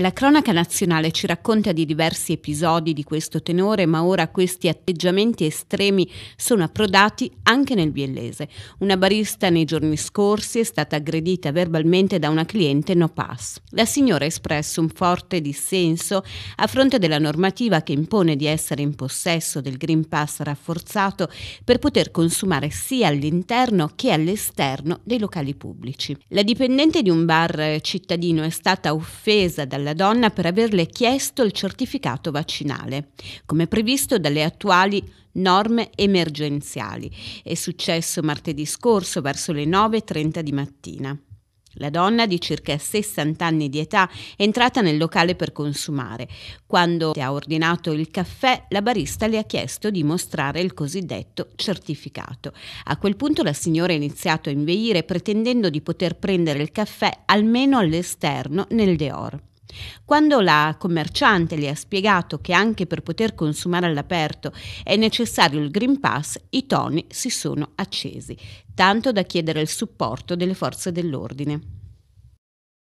La cronaca nazionale ci racconta di diversi episodi di questo tenore, ma ora questi atteggiamenti estremi sono approdati anche nel biellese. Una barista nei giorni scorsi è stata aggredita verbalmente da una cliente no pass. La signora ha espresso un forte dissenso a fronte della normativa che impone di essere in possesso del Green Pass rafforzato per poter consumare sia all'interno che all'esterno dei locali pubblici. La dipendente di un bar cittadino è stata offesa dalla alla donna per averle chiesto il certificato vaccinale, come previsto dalle attuali norme emergenziali. È successo martedì scorso verso le 9.30 di mattina. La donna di circa 60 anni di età è entrata nel locale per consumare. Quando ha ordinato il caffè, la barista le ha chiesto di mostrare il cosiddetto certificato. A quel punto la signora ha iniziato a inveire pretendendo di poter prendere il caffè almeno all'esterno nel Deor. Quando la commerciante le ha spiegato che anche per poter consumare all'aperto è necessario il Green Pass, i toni si sono accesi, tanto da chiedere il supporto delle forze dell'ordine.